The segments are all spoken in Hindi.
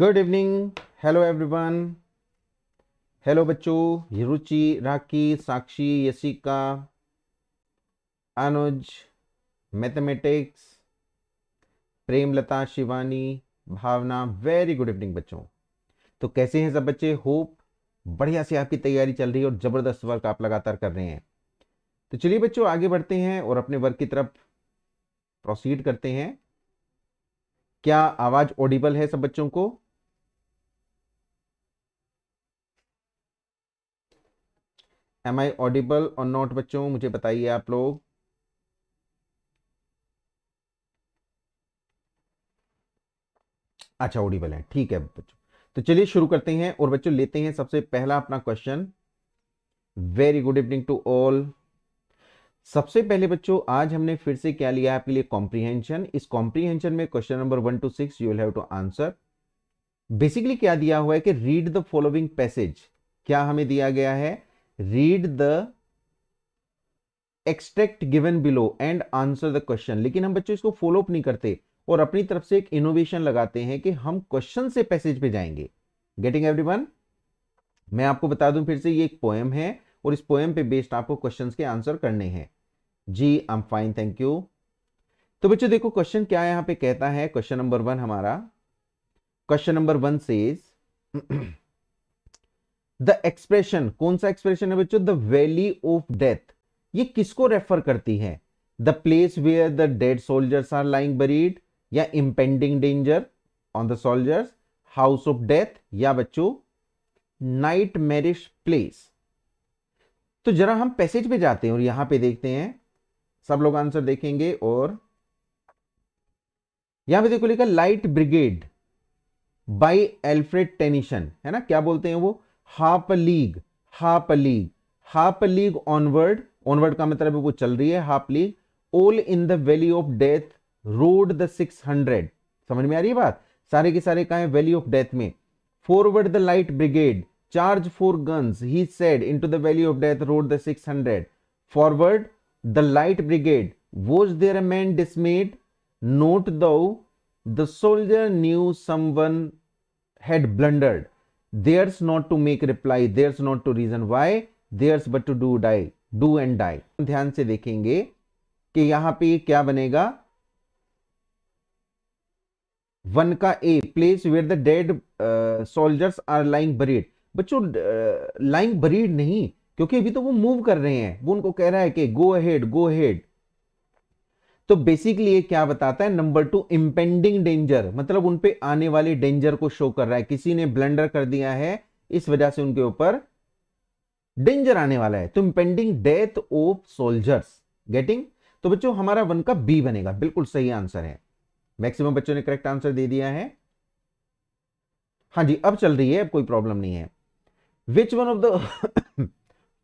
good evening hello everyone hello बच्चों Ruchi Rakhi Sakshi Yashika Anuj mathematics Premlata Shivani Bhavana very good evening बच्चों तो कैसे हैं सब बच्चे होप बढ़िया से आपकी तैयारी चल रही है और ज़बरदस्त वर्क आप लगातार कर रहे हैं तो चलिए बच्चों आगे बढ़ते हैं और अपने वर्क की तरफ प्रोसीड करते हैं क्या आवाज़ ऑडिबल है सब बच्चों को एम आई ऑडिबल और नॉट बच्चों मुझे बताइए आप लोग अच्छा ऑडिबल है ठीक है बच्चों तो चलिए शुरू करते हैं और बच्चों लेते हैं सबसे पहला अपना question very good evening to all सबसे पहले बच्चों आज हमने फिर से क्या लिया आपके लिए कॉम्प्रीहेंशन इस कॉम्प्रीहेंशन में question number one two six you will have to answer basically क्या दिया हुआ है कि रीड द फॉलोइंग पैसेज क्या हमें दिया गया है read the extract given below and answer the question लेकिन हम बच्चों इसको फॉलो अप नहीं करते और अपनी तरफ से एक इनोवेशन लगाते हैं कि हम क्वेश्चन से पैसेज पे जाएंगे गेटिंग वन मैं आपको बता दूं फिर से ये एक पोएम है और इस पोएम पे बेस्ड आपको क्वेश्चंस के आंसर करने हैं जी I am fine thank you तो बच्चों देखो क्वेश्चन क्या यहां पे कहता है क्वेश्चन नंबर वन हमारा question number one says the expression कौन सा एक्सप्रेशन है बच्चों द वैली ऑफ डेथ ये किसको रेफर करती है the place where the dead soldiers are lying buried या impending danger on the soldiers house of death या बच्चों नाइट मैरिश प्लेस तो जरा हम पैसेज पे जाते हैं और यहां पे देखते हैं सब लोग आंसर देखेंगे और यहां पे देखो लिखा light brigade by Alfred Tennyson है ना क्या बोलते हैं वो half league half league half league onward onward का मतलब वो चल रही है half league all in the valley of death rode the six hundred समझ में आ रही है बात सारे के सारे कहा वैली ऑफ डेथ में forward the light brigade charge for guns he said into the valley of death rode the six hundred forward the light brigade was there man dismayed not though the soldier knew someone had blundered theirs not to make reply theirs not to reason why theirs but to do die do and die ध्यान से देखेंगे कि यहां पे क्या बनेगा वन का a place where the dead soldiers are lying buried बच्चों लाइंग uh, बरीड नहीं क्योंकि अभी तो वो मूव कर रहे हैं वो उनको कह रहा है कि गो अहेड गो अहेड तो बेसिकली ये क्या बताता है नंबर टू इंपेंडिंग डेंजर मतलब उनपे आने वाले डेंजर को शो कर रहा है किसी ने ब्लेंडर कर दिया है इस वजह से उनके ऊपर डेंजर आने वाला है तो impending death of soldiers getting तो बच्चों हमारा वन का बी बनेगा बिल्कुल सही आंसर है मैक्सिमम बच्चों ने करेक्ट आंसर दे दिया है हाँ जी अब चल रही है अब कोई प्रॉब्लम नहीं है which one of the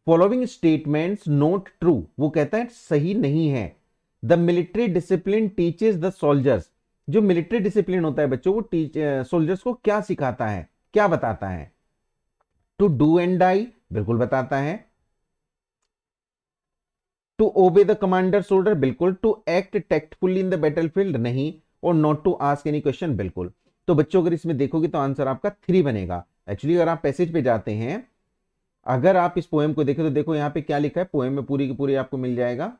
following statements not true वो कहता है सही नहीं है the military discipline teaches the soldiers जो मिलिट्री डिसिप्लिन होता है बच्चों वो सोल्जर्स को क्या सिखाता है क्या बताता है टू डू एंड डाई बिल्कुल बताता है to obey the commander soldier बिल्कुल to act tactfully in the battle field नहीं और not to ask any question बिल्कुल तो बच्चों अगर इसमें देखोगे तो आंसर आपका थ्री बनेगा एक्चुअली अगर आप पैसेज पे जाते हैं अगर आप इस पोएम को देखें तो देखो यहां पे क्या लिखा है पोएम में पूरी की पूरी आपको मिल जाएगा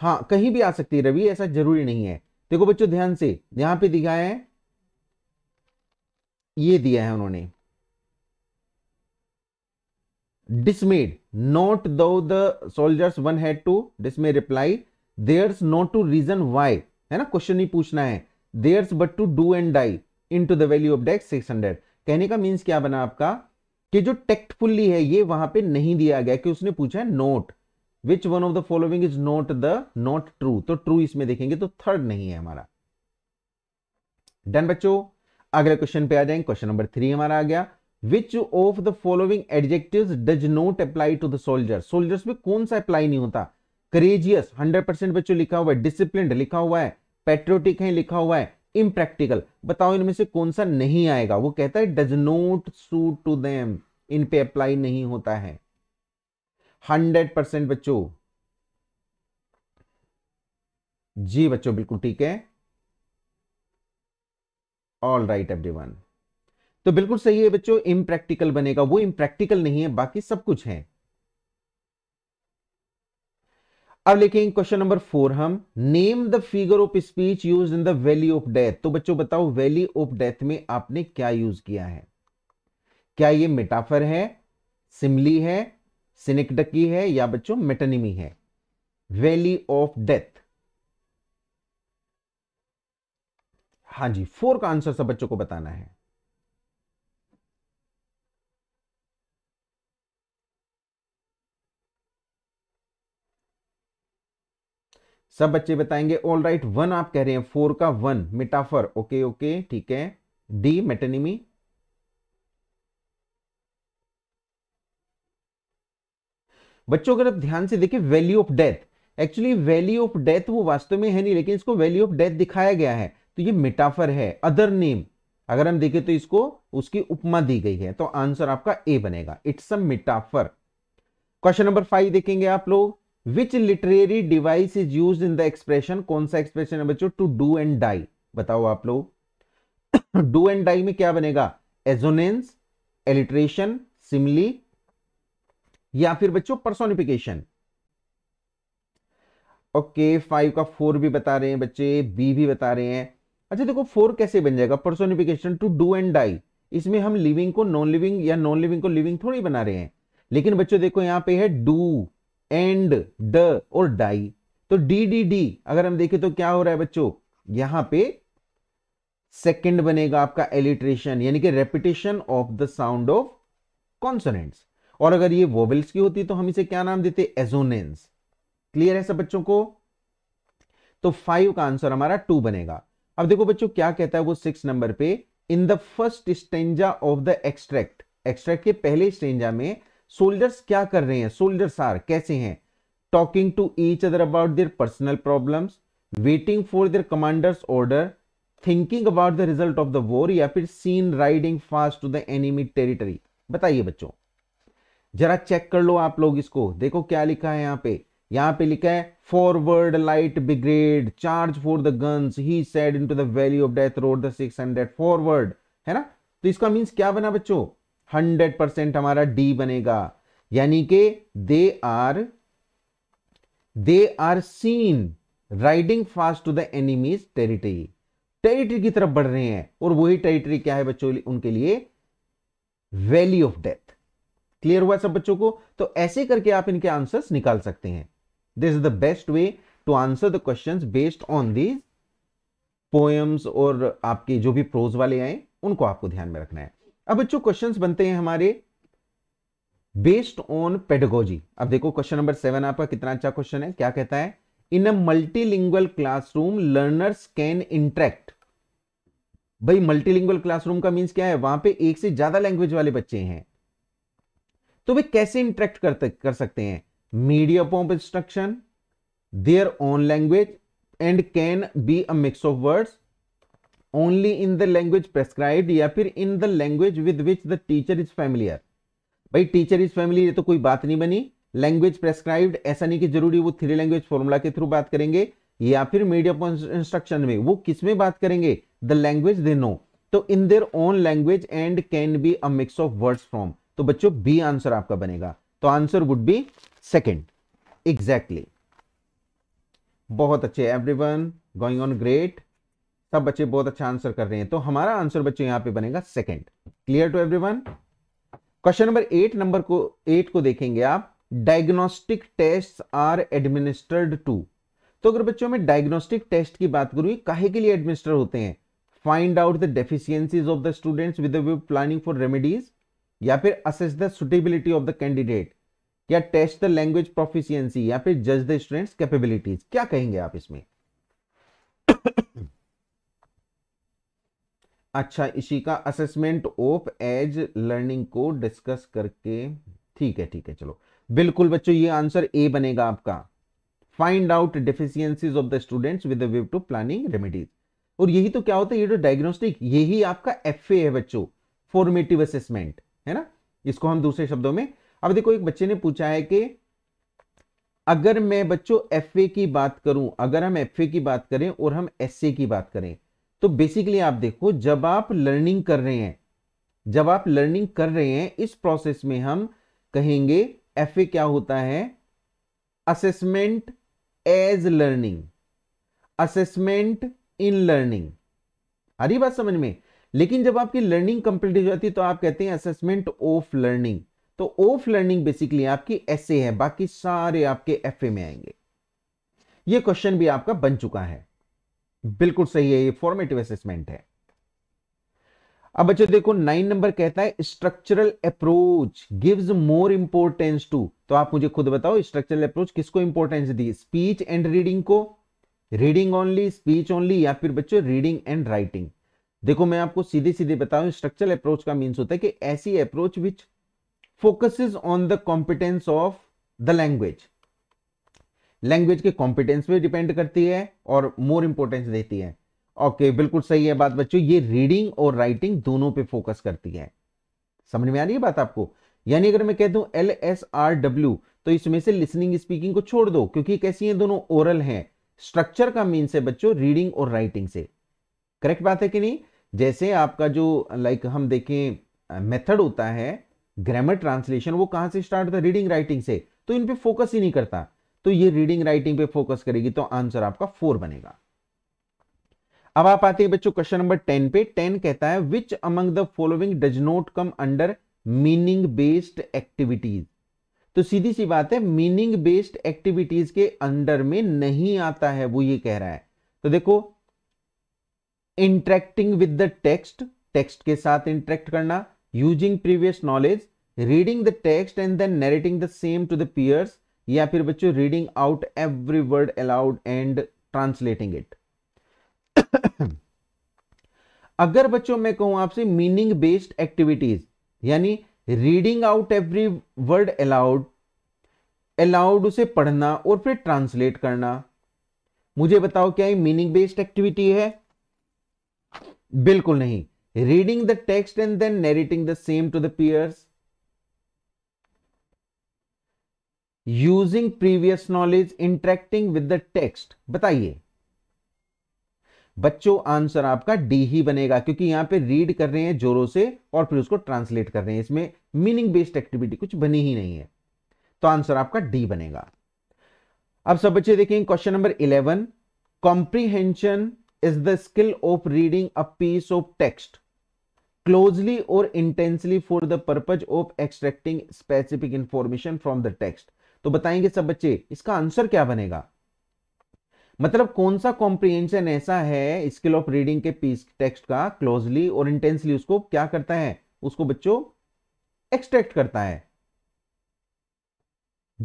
हाँ कहीं भी आ सकती है रवि ऐसा जरूरी नहीं है देखो बच्चों ध्यान से यहां पे दिखाया है ये दिया है उन्होंने dismayed not though the soldiers one had to dismay reply theirs not to reason why है ना क्वेश्चन ही पूछना है theirs but to do and die into the value of डेक्स सिक्स हंड्रेड कहने का मीन्स क्या बना आपका कि जो टेक्टफुल्ली है ये वहां पे नहीं दिया गया कि उसने पूछा है not which one of the following is not the not true तो ट्रू इसमें देखेंगे तो थर्ड नहीं है हमारा डन बच्चों अगले क्वेश्चन पे आ जाएंगे क्वेश्चन नंबर थ्री हमारा आ गया which of the following adjective does not apply to the soldier soldiers में कौन सा अप्लाई नहीं होता करेजियस हंड्रेड परसेंट बच्चों लिखा हुआ है डिसिप्लिन लिखा हुआ है पेट्रोटिक है लिखा हुआ है इम्प्रैक्टिकल बताओ इनमें से कौन सा नहीं आएगा वो कहता है does not suit to them इन पे अप्लाई नहीं होता है हंड्रेड परसेंट बच्चों जी बच्चों बिल्कुल ठीक है ऑल राइट एवरीवन तो बिल्कुल सही है बच्चों इम्प्रैक्टिकल बनेगा वो इम्प्रैक्टिकल नहीं है बाकी सब कुछ है अब लेकिन क्वेश्चन नंबर फोर हम name the figure of speech use in the valley of death तो बच्चों बताओ वैली ऑफ डेथ में आपने क्या यूज किया है क्या ये मेटाफर है सिमली है सिनेकडकी है या बच्चों मेटनिमी है वैली ऑफ डेथ हाँ जी फोर का आंसर सब बच्चों को बताना है सब बच्चे बताएंगे ऑल राइट वन आप कह रहे हैं फोर का वन मिटाफर ओके ओके ठीक है डी मेटनिमी बच्चों अगर आप ध्यान से देखें value of death actually value of death वो वास्तव में है नहीं लेकिन इसको वैल्यू ऑफ डेथ दिखाया गया है तो ये मेटाफर है अदर नेम अगर हम देखें तो इसको उसकी उपमा दी गई है तो आंसर आपका ए बनेगा it's a metaphor question number five देखेंगे आप लोग which literary device is use in the expression कौन सा एक्सप्रेशन है बच्चों टू डू एंड डाई बताओ आप लोग डू एंड डाई में क्या बनेगा एजोनेंस एलिट्रेशन सिमली या फिर बच्चों परसोनिफिकेशन ओके फाइव का फोर भी बता रहे हैं बच्चे बी भी बता रहे हैं अच्छा देखो फोर कैसे बन जाएगा personification to do and die इसमें हम लिविंग को नॉन लिविंग या नॉन लिविंग को लिविंग थोड़ी बना रहे हैं लेकिन बच्चों देखो यहां पे है डू एंड ड और डाई तो डी डी डी अगर हम देखें तो क्या हो रहा है बच्चों यहां पे सेकंड बनेगा आपका एलिट्रेशन यानी कि repetition of the sound of consonants और अगर ये वोवेल्स की होती तो हम इसे क्या नाम देते एजोनेंस क्लियर है सब बच्चों को तो फाइव का आंसर हमारा टू बनेगा अब देखो बच्चों क्या कहता है वो सिक्स नंबर पे in the first stanza of the extract extract के पहले स्टेंजा में सोल्जर्स क्या कर रहे हैं सोल्जर्स आर कैसे हैं talking to each other about their personal problems waiting for their commanders order thinking about the result of the war या फिर seen riding fast to the enemy territory बताइए बच्चों जरा चेक कर लो आप लोग इसको देखो क्या लिखा है यहाँ पे यहाँ पे लिखा है forward light brigade charge for the guns he said into the valley of death rode the six hundred forward है ना तो इसका मीन्स क्या बना बच्चों हंड्रेड परसेंट हमारा डी बनेगा यानी कि they are they are seen riding fast to the enemies territory territory की तरफ बढ़ रहे हैं और वही टेरिटरी क्या है बच्चों उनके लिए वैली ऑफ डेथ क्लियर हुआ सब बच्चों को तो ऐसे करके आप इनके आंसर्स निकाल सकते हैं this is the best way to answer the questions based on these poems और आपके जो भी प्रोज वाले आए उनको आपको ध्यान में रखना है अब बच्चों क्वेश्चंस बनते हैं हमारे बेस्ड ऑन पेडोगोजी अब देखो क्वेश्चन नंबर सेवन आपका कितना अच्छा क्वेश्चन है क्या कहता है in a multilingual classroom learners can interact भाई मल्टीलिंगुअल क्लासरूम का मीन्स क्या है वहां पे एक से ज्यादा लैंग्वेज वाले बच्चे हैं तो वे कैसे इंटरेक्ट करते कर सकते हैं medium of instruction their own language and can be a mix of words only in the language prescribe या फिर in the language with which the teacher is familiar भाई टीचर इज फैमिली ये तो कोई बात नहीं बनी लैंग्वेज प्रेस्क्राइब्ड ऐसा नहीं कि जरूरी वो थ्री लैंग्वेज फॉर्मूला के थ्रू बात करेंगे या फिर मीडिया इंस्ट्रक्शन में वो किस में बात करेंगे द लैंग्वेज दे नो तो in their own language and can be a mix of words from तो बच्चों बी आंसर आपका बनेगा तो answer would be second exactly बहुत अच्छे एवरीवन गोइंग ऑन ग्रेट सब बच्चे बहुत अच्छा आंसर कर रहे हैं तो हमारा आंसर बच्चों यहां पे बनेगा second clear to everyone question number eight number को एट को देखेंगे आप diagnostic test are administered to तो अगर बच्चों में डायग्नोस्टिक टेस्ट की बात करूं काहे के लिए एडमिनिस्टर होते हैं find out the deficiencies of the students with planning for remedies या फिर assess the suitability of the candidate या टेस्ट द लैंग्वेज प्रोफिशियंसी या फिर जज द स्टूडेंट्स कैपेबिलिटीज क्या कहेंगे आप इसमें अच्छा इसी का असेसमेंट ऑफ एज लर्निंग को डिस्कस करके ठीक है ठीक है चलो बिल्कुल बच्चों ये आंसर ए बनेगा आपका find out deficiencies of the students with to planning remedies और यही तो क्या होता है ये जो डायग्नोस्टिक यही आपका एफ है बच्चों फॉर्मेटिव असेसमेंट है ना इसको हम दूसरे शब्दों में अब देखो एक बच्चे ने पूछा है कि अगर मैं बच्चों एफ की बात करूं अगर हम एफ की बात करें और हम एस की बात करें तो बेसिकली आप देखो जब आप लर्निंग कर रहे हैं जब आप लर्निंग कर रहे हैं इस प्रोसेस में हम कहेंगे एफ क्या होता है assessment as learning assessment in learning हरी बात समझ में लेकिन जब आपकी लर्निंग कंप्लीट हो जाती है तो आप कहते हैं असेसमेंट ऑफ लर्निंग तो ऑफ लर्निंग बेसिकली आपकी एस है बाकी सारे आपके एफ में आएंगे ये क्वेश्चन भी आपका बन चुका है बिल्कुल सही है ये फॉर्मेटिव असेसमेंट है अब बच्चों देखो नाइन नंबर कहता है structural approach gives more importance to तो आप मुझे खुद बताओ स्ट्रक्चरल अप्रोच किसको इंपोर्टेंस दी स्पीच एंड रीडिंग को रीडिंग ओनली स्पीच ओनली या फिर बच्चों रीडिंग एंड राइटिंग देखो मैं आपको सीधे सीधे बताऊं स्ट्रक्चरल अप्रोच का मीन्स होता है कि ऐसी approach which focuses on the competence of the language language के कॉम्पिटेंस पे डिपेंड करती है और मोर इंपोर्टेंस देती है ओके okay, बिल्कुल सही है बात बच्चों ये रीडिंग और राइटिंग दोनों पे फोकस करती है समझ में आ रही है बात आपको यानी अगर मैं कह दूं एल एस आर डब्ल्यू तो इसमें से लिसनिंग स्पीकिंग को छोड़ दो क्योंकि कैसी है दोनों ओरल है स्ट्रक्चर का मीन्स है बच्चों रीडिंग और राइटिंग से करेक्ट बात है कि नहीं जैसे आपका जो लाइक हम देखें मेथड होता है ग्रामर ट्रांसलेशन वो कहाँ से स्टार्ट होता है रीडिंग राइटिंग से तो इन पे फोकस ही नहीं करता तो ये रीडिंग राइटिंग पे फोकस करेगी तो आंसर आपका फोर बनेगा अब आप आते हैं बच्चों क्वेश्चन नंबर टेन पे टेन कहता है which among the following does not come under meaning based activities तो सीधी सी बात है मीनिंग बेस्ड एक्टिविटीज के अंडर में नहीं आता है वो ये कह रहा है तो देखो interacting with the text text के साथ इंटरेक्ट करना using previous knowledge reading the text and then narrating the same to the peers या फिर बच्चों reading out every word aloud and translating it अगर बच्चों मैं कहूं आपसे मीनिंग बेस्ड एक्टिविटीज यानी reading out every word aloud aloud उसे पढ़ना और फिर ट्रांसलेट करना मुझे बताओ क्या ये मीनिंग बेस्ड एक्टिविटी है बिल्कुल नहीं reading the text and then narrating the same to the peers using previous knowledge interacting with the text बताइए बच्चों आंसर आपका डी ही बनेगा क्योंकि यहां पे रीड कर रहे हैं जोरों से और फिर उसको ट्रांसलेट कर रहे हैं इसमें मीनिंग बेस्ड एक्टिविटी कुछ बनी ही नहीं है तो आंसर आपका डी बनेगा अब सब बच्चे देखेंगे question number eleven comprehension is the skill of reading a piece of text closely or intensely for the purpose of extracting specific information from the text तो बताएंगे सब बच्चे इसका आंसर क्या बनेगा मतलब कौन सा कॉम्प्रिहेंशन ऐसा है स्किल ऑफ रीडिंग के पीस टेक्स्ट का क्लोजली और इंटेंसली उसको क्या करता है उसको बच्चों एक्सट्रैक्ट करता है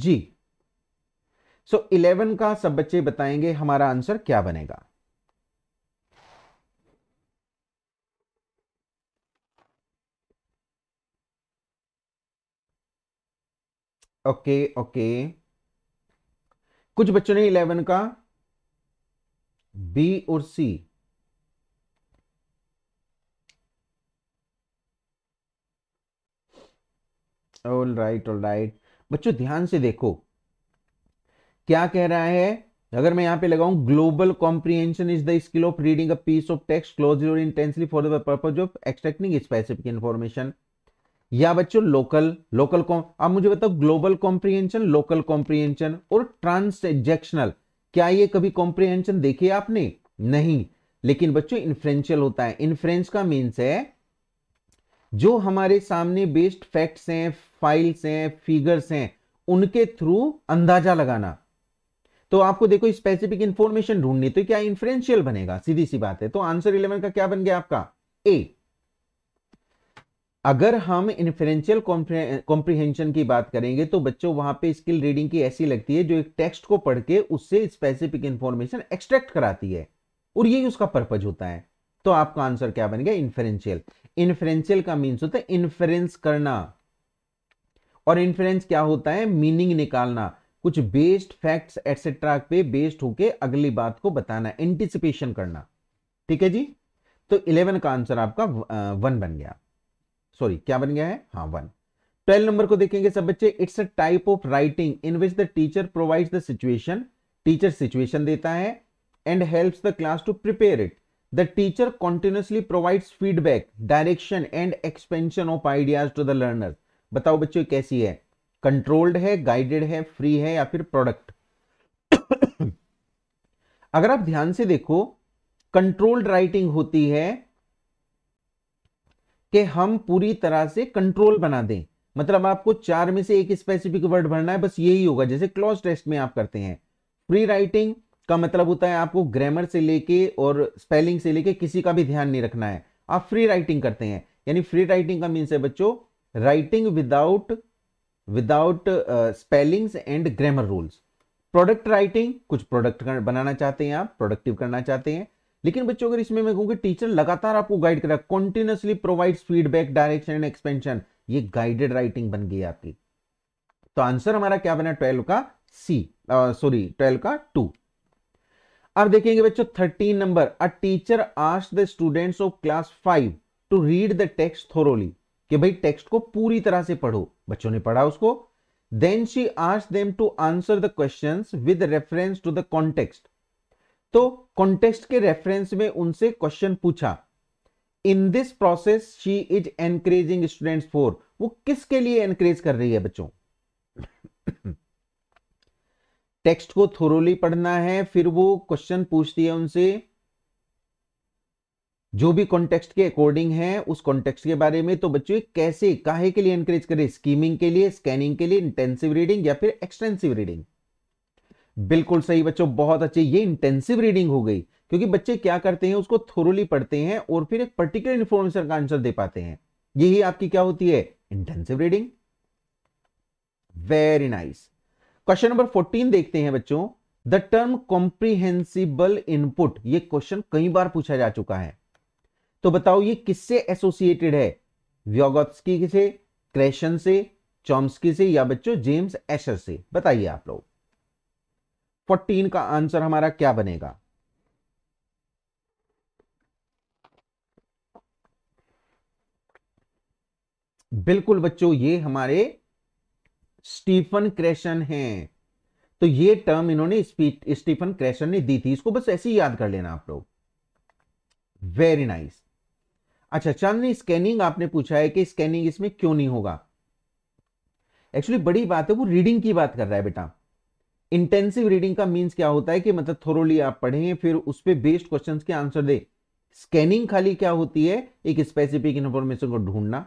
जी सो so, 11 का सब बच्चे बताएंगे हमारा आंसर क्या बनेगा ओके ओके कुछ बच्चों ने इलेवन का बी और C all right all right बच्चों ध्यान से देखो क्या कह रहा है अगर मैं यहां पे लगाऊं global comprehension is the skill of reading a piece of text closely और intensely for the purpose of extracting specific information या बच्चों लोकल लोकल कॉम आप मुझे बताओ ग्लोबल कॉम्प्रीहेंशन लोकल कॉम्प्रीहेंशन और ट्रांसजेक्शनल क्या ये कभी कॉम्प्रीहेंशन देखिए आपने नहीं लेकिन बच्चों इन्फ्रेंशियल होता है इन्फ्रेंस का मीन्स है जो हमारे सामने बेस्ड फैक्ट्स हैं फाइल्स हैं फिगर्स हैं उनके थ्रू अंदाजा लगाना तो आपको देखो स्पेसिफिक इंफॉर्मेशन ढूंढनी तो क्या इन्फ्रेंशियल बनेगा सीधी सी बात है तो आंसर इलेवन का क्या बन गया आपका ए अगर हम इन्फ्रेंशियल कॉम्प्रिहेंशन की बात करेंगे तो बच्चों वहां पे स्किल रीडिंग की ऐसी लगती है जो एक टेक्स्ट को पढ़ के उससे स्पेसिफिक इंफॉर्मेशन एक्सट्रैक्ट कराती है और यही उसका पर्पज होता है तो आपका आंसर क्या बन गया इन्फ्रेंशियल इन्फ्रेंशियल का मीन्स होता है इन्फ्रेंस करना और इन्फ्रेंस क्या होता है मीनिंग निकालना कुछ बेस्ड फैक्ट्स एटसेट्रा पे बेस्ड होके अगली बात को बताना एंटिसिपेशन करना ठीक है जी तो इलेवन का आंसर आपका वन बन गया सॉरी क्या बन गया है हाँ वन ट्वेल्व नंबर को देखेंगे सब बच्चे it's a type of writing in which the teacher provide the situation teacher situation देता है and help the class to prepare it the teacher continuously provide feedback direction and expansion of ideas to the learner बताओ बच्चों कैसी है कंट्रोल्ड है गाइडेड है फ्री है या फिर प्रोडक्ट अगर आप ध्यान से देखो कंट्रोल्ड राइटिंग होती है कि हम पूरी तरह से कंट्रोल बना दें मतलब आपको चार में से एक स्पेसिफिक वर्ड भरना है बस यही होगा जैसे क्लॉज टेस्ट में आप करते हैं फ्री राइटिंग का मतलब होता है आपको ग्रामर से लेके और स्पेलिंग से लेके किसी का भी ध्यान नहीं रखना है आप फ्री राइटिंग करते हैं यानी फ्री राइटिंग का मीन्स है बच्चों writing without without spellings and grammar rules product writing कुछ प्रोडक्ट बनाना चाहते हैं आप प्रोडक्टिव करना चाहते हैं लेकिन बच्चों अगर इसमें मैं कहूंगी टीचर लगातार आपको गाइड कर रहा है continuously provide feedback direction and expansion ये गाइडेड राइटिंग बन गई आपकी तो आंसर हमारा क्या बना ट्वेल्व का सी सॉरी ट्वेल्व का टू अब देखेंगे बच्चों thirteen number a teacher ask the students of class five to read the text thoroughly कि भाई टेक्स्ट को पूरी तरह से पढ़ो बच्चों ने पढ़ा उसको then she ask them to answer the questions with reference to the context तो कॉन्टेक्स्ट के रेफरेंस में उनसे क्वेश्चन पूछा in this process she is encouraging student for वो किसके लिए एनकरेज कर रही है बच्चों टेक्स्ट को थोरोली पढ़ना है फिर वो क्वेश्चन पूछती है उनसे जो भी कॉन्टेक्स्ट के अकॉर्डिंग है उस कॉन्टेक्स्ट के बारे में तो बच्चों कैसे काहे के लिए एनकरेज करें स्कीमिंग के लिए स्कैनिंग के लिए इंटेंसिव रीडिंग या फिर एक्सटेंसिव रीडिंग बिल्कुल सही बच्चों बहुत अच्छे ये इंटेंसिव रीडिंग हो गई क्योंकि बच्चे क्या करते हैं उसको थोरोली पढ़ते हैं और फिर एक पर्टिकुलर इन्फॉर्मेशन का आंसर दे पाते हैं यही आपकी क्या होती है intensive reading very nice question number fourteen देखते हैं बच्चों द टर्म कॉम्प्रीहेंसिबल इनपुट ये क्वेश्चन कई बार पूछा जा चुका है तो बताओ ये किससे एसोसिएटेड है व्योगी से क्रेशन से चॉम्स्की से या बच्चों जेम्स एशर से बताइए आप लोग फोर्टीन का आंसर हमारा क्या बनेगा बिल्कुल बच्चों ये हमारे स्टीफन क्रेशन हैं तो ये टर्म इन्होंने स्टीफन क्रेशन ने दी थी इसको बस ऐसे ही याद कर लेना आप लोग वेरी नाइस अच्छा चांदनी स्कैनिंग आपने पूछा है कि स्कैनिंग इसमें क्यों नहीं होगा एक्चुअली बड़ी बात है वो रीडिंग की बात कर रहा है बेटा इंटेंसिव रीडिंग का मीन्स क्या होता है कि मतलब थोरोली आप पढ़ें फिर उस पर बेस्ड क्वेश्चन के आंसर दें स्कैनिंग खाली क्या होती है एक स्पेसिफिक इन्फॉर्मेशन को ढूंढना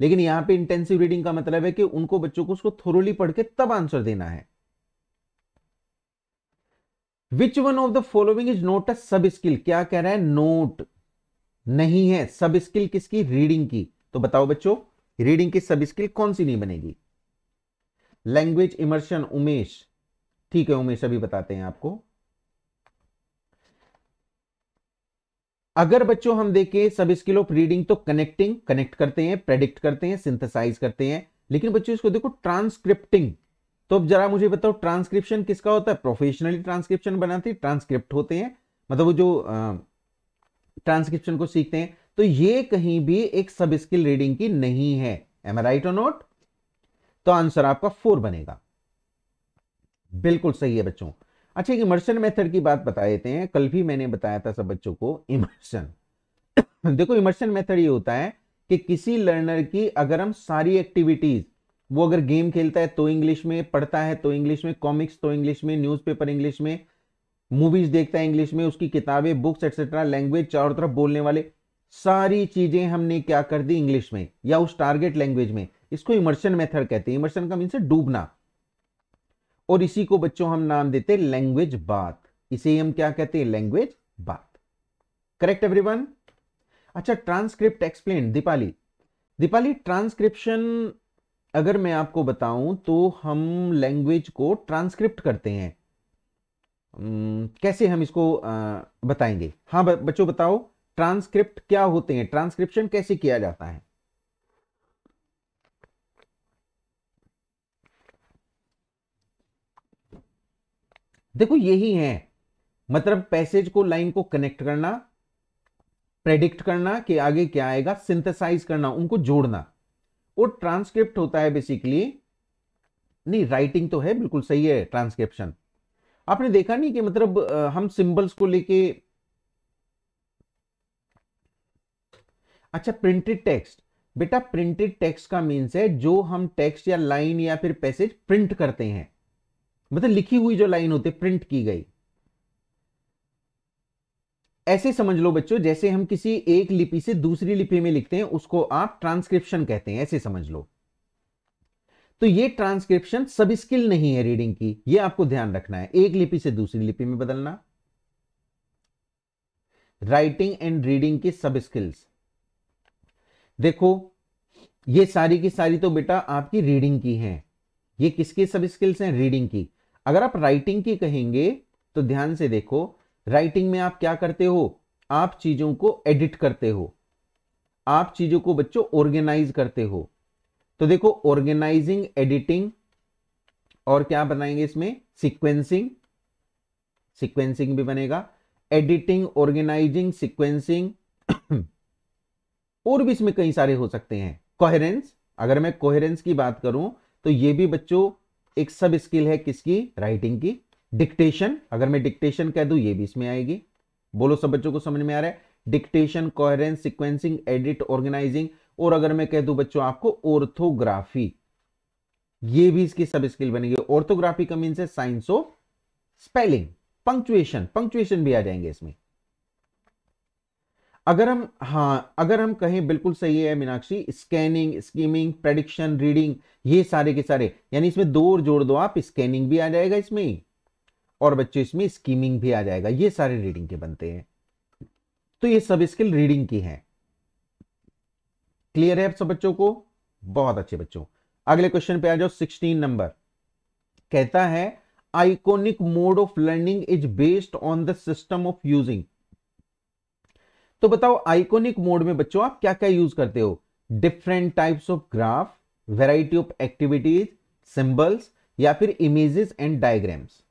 लेकिन यहां पे इंटेंसिव रीडिंग का मतलब है कि उनको बच्चों को उसको थोरोली पढ़ के तब आंसर देना है which one of the following is not a sub skill क्या कह रहा है नोट नहीं है सब स्किल किसकी रीडिंग की तो बताओ बच्चों रीडिंग की सब स्किल कौन सी नहीं बनेगी लैंग्वेज इमर्शन उमेश ठीक है उमेश अभी बताते हैं आपको अगर बच्चों हम देखें सब स्किल ऑफ रीडिंग तो कनेक्टिंग कनेक्ट करते हैं प्रेडिक्ट करते हैं सिंथेसाइज करते हैं लेकिन बच्चों इसको देखो ट्रांसक्रिप्टिंग तो अब जरा मुझे बताओ ट्रांसक्रिप्शन किसका होता है प्रोफेशनली ट्रांसक्रिप्शन बनाते हैं ट्रांसक्रिप्ट होते हैं मतलब वो जो ट्रांसक्रिप्शन को सीखते हैं तो ये कहीं भी एक सब स्किल रीडिंग की नहीं है एम राइट और नॉट तो आंसर आपका फोर बनेगा बिल्कुल सही है बच्चों अच्छा एक इमर्शन मेथड की बात बता देते हैं कल भी मैंने बताया था सब बच्चों को इमर्शन देखो इमर्शन मेथड ये होता है कि किसी लर्नर की अगर हम सारी एक्टिविटीज वो अगर गेम खेलता है तो इंग्लिश में पढ़ता है तो इंग्लिश में कॉमिक्स तो इंग्लिश में न्यूज़पेपर इंग्लिश में मूवीज देखता है इंग्लिश में उसकी किताबें बुक्स एक्सेट्रा लैंग्वेज चारों तरफ बोलने वाले सारी चीजें हमने क्या कर दी इंग्लिश में या उस टारगेट लैंग्वेज में इसको इमर्शन मेथड कहते हैं इमर्शन का मीन से डूबना और इसी को बच्चों हम नाम देते लैंग्वेज बात इसे हम क्या कहते हैं लैंग्वेज बात करेक्ट एवरीवन अच्छा transcript explain Deepali Deepali transcription अगर मैं आपको बताऊं तो हम लैंग्वेज को ट्रांसक्रिप्ट करते हैं hmm, कैसे हम इसको बताएंगे हाँ बच्चों बताओ ट्रांसक्रिप्ट क्या होते हैं ट्रांसक्रिप्शन कैसे किया जाता है देखो यही है मतलब पैसेज को लाइन को कनेक्ट करना प्रेडिक्ट करना कि आगे क्या आएगा सिंथेसाइज करना उनको जोड़ना और ट्रांसक्रिप्ट होता है बेसिकली नहीं राइटिंग तो है बिल्कुल सही है ट्रांसक्रिप्शन आपने देखा नहीं कि मतलब हम सिंबल्स को लेके अच्छा प्रिंटेड टेक्स्ट बेटा प्रिंटेड टेक्स्ट का मीन्स है जो हम टेक्स्ट या लाइन या फिर पैसेज प्रिंट करते हैं मतलब लिखी हुई जो लाइन होती है प्रिंट की गई ऐसे समझ लो बच्चों जैसे हम किसी एक लिपि से दूसरी लिपि में लिखते हैं उसको आप ट्रांसक्रिप्शन कहते हैं ऐसे समझ लो तो ये ट्रांसक्रिप्शन सब स्किल नहीं है रीडिंग की ये आपको ध्यान रखना है एक लिपि से दूसरी लिपि में बदलना राइटिंग एंड रीडिंग की सब स्किल्स देखो ये सारी की सारी तो बेटा आपकी रीडिंग की है ये किसकी सब स्किल्स हैं रीडिंग की अगर आप राइटिंग की कहेंगे तो ध्यान से देखो राइटिंग में आप क्या करते हो आप चीज़ों को एडिट करते हो आप चीज़ों को बच्चों ऑर्गेनाइज करते हो तो देखो ऑर्गेनाइजिंग एडिटिंग और क्या बनाएंगे इसमें सिक्वेंसिंग सिक्वेंसिंग भी बनेगा एडिटिंग ऑर्गेनाइजिंग सिक्वेंसिंग और भी इसमें कई सारे हो सकते हैं कोहेरेंस अगर मैं कोहेरेंस की बात करूं तो ये भी बच्चों एक सब स्किल है किसकी राइटिंग की डिक्टेशन अगर मैं डिक्टेशन कह दू ये भी इसमें आएगी बोलो सब बच्चों को समझ में आ रहा है dictation coherence sequencing edit organizing और अगर मैं कह दू बच्चों आपको ऑर्थोग्राफी ये भी इसकी सब स्किल बनेगी ऑर्थोग्राफी का मीन्स है science of spelling punctuation punctuation भी आ जाएंगे इसमें अगर हम हाँ अगर हम कहें बिल्कुल सही है Meenakshi scanning skimming prediction reading ये सारे के सारे यानी इसमें दो जोड़ दो आप स्कैनिंग भी आ जाएगा इसमें और बच्चों इसमें स्कीमिंग भी आ जाएगा ये सारे रीडिंग के बनते हैं तो ये सब स्किल रीडिंग की है क्लियर है सब बच्चों को बहुत अच्छे बच्चों अगले क्वेश्चन पे आ जाओ सिक्सटीन नंबर कहता है iconic mode of learning is based on the system of using तो बताओ आइकोनिक मोड में बच्चों आप क्या क्या यूज करते हो different types of graph variety of activities symbols या फिर इमेजेस एंड डायग्राम्स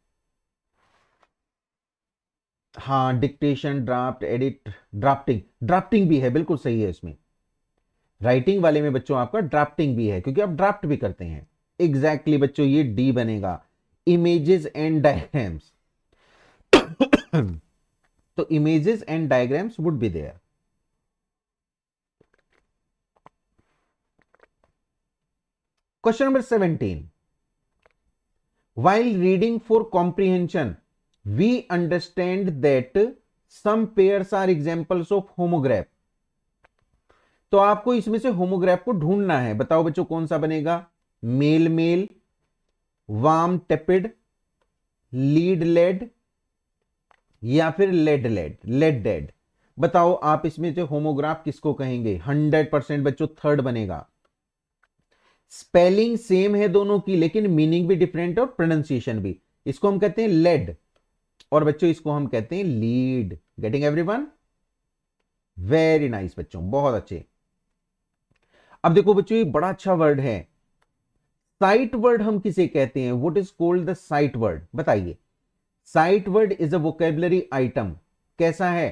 हाँ dictation draft edit drafting drafting भी है बिल्कुल सही है इसमें राइटिंग वाले में बच्चों आपका ड्राफ्टिंग भी है क्योंकि आप ड्राफ्ट भी करते हैं एग्जैक्टली exactly बच्चों ये डी बनेगा इमेजेस एंड डायग्राम्स तो images and diagrams would be there question number seventeen while reading for comprehension we understand that some pairs are examples of homograph तो आपको इसमें से होमोग्राफ को ढूंढना है बताओ बच्चों कौन सा बनेगा mail male warm tepid lead led या फिर लेड लेड लेड डेड बताओ आप इसमें जो होमोग्राफ किसको कहेंगे हंड्रेड परसेंट बच्चों थर्ड बनेगा स्पेलिंग सेम है दोनों की लेकिन मीनिंग भी डिफरेंट और प्रोनाउंसिएशन भी इसको हम कहते हैं लेड और बच्चों इसको हम कहते हैं lead getting everyone very nice बच्चों बहुत अच्छे अब देखो बच्चों ये बड़ा अच्छा वर्ड है साइट वर्ड हम किसे कहते हैं what is called the sight word बताइए sight word is a vocabulary item कैसा है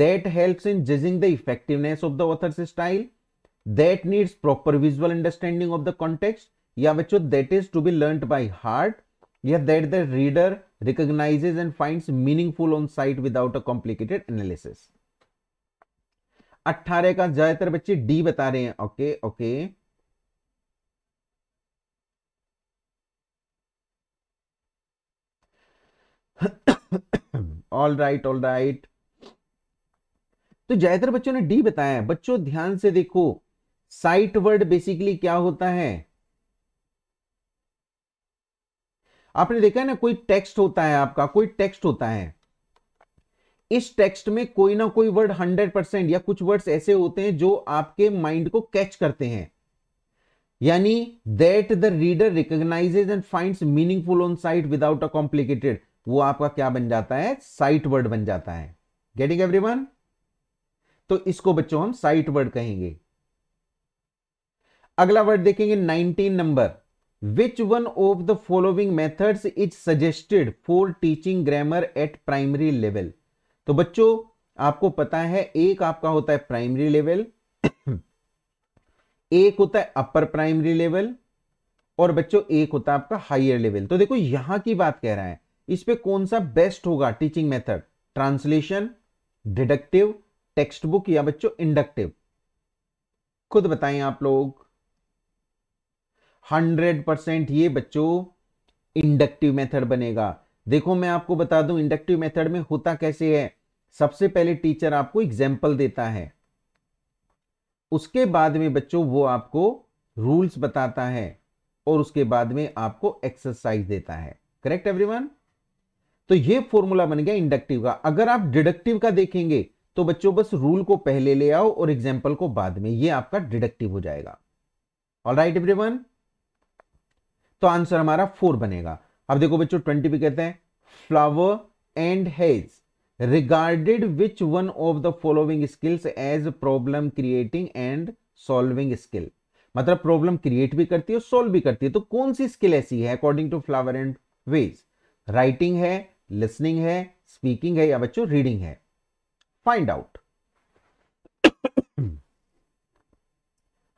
that helps in judging the effectiveness of the author's style that needs proper visual understanding of the context या बच्चों that is to be learn by heart या that the reader recognizes and finds meaningful on sight without a complicated analysis अट्ठारह का ज्यादातर बच्चे डी बता रहे हैं okay okay all right all right तो ज्यादातर बच्चों ने डी बताया बच्चों ध्यान से देखो साइट वर्ड बेसिकली क्या होता है आपने देखा है ना कोई टेक्स्ट होता है आपका कोई टेक्स्ट होता है इस टेक्स्ट में कोई ना कोई वर्ड हंड्रेड परसेंट या कुछ वर्ड्स ऐसे होते हैं जो आपके माइंड को कैच करते हैं यानी that the reader recognizes and finds meaningful on sight without a complicated वो आपका क्या बन जाता है साइट वर्ड बन जाता है गेटिंग एवरीवन तो इसको बच्चों हम साइट वर्ड कहेंगे अगला वर्ड देखेंगे 19 number which one of the following methods is suggested for teaching grammar at primary level तो बच्चों आपको पता है एक आपका होता है प्राइमरी लेवल एक होता है अपर प्राइमरी लेवल और बच्चों एक होता है आपका हायर लेवल तो देखो यहां की बात कह रहा है इस पे कौन सा बेस्ट होगा teaching method translation deductive text book या बच्चों इंडक्टिव खुद बताएं आप लोग हंड्रेड परसेंट ये बच्चों इंडक्टिव मेथड बनेगा देखो मैं आपको बता दूं इंडक्टिव मेथड में होता कैसे है सबसे पहले टीचर आपको एग्जाम्पल देता है उसके बाद में बच्चों वो आपको रूल्स बताता है और उसके बाद में आपको एक्सरसाइज देता है करेक्ट एवरीवन तो ये फॉर्मूला बन गया इंडक्टिव का अगर आप डिडक्टिव का देखेंगे तो बच्चों बस रूल को पहले ले आओ और एग्जाम्पल को बाद में ये आपका डिडक्टिव हो जाएगा ऑल राइट एवरीवन तो आंसर हमारा फोर बनेगा अब देखो बच्चों ट्वेंटी भी कहते हैं Flower and Hayes regarded which one of the following skills as problem creating and solving skill मतलब प्रॉब्लम क्रिएट भी करती है सॉल्व भी करती है तो कौन सी स्किल ऐसी है according to Flower and Hayes writing है लिसनिंग है स्पीकिंग है या बच्चों रीडिंग है फाइंड आउट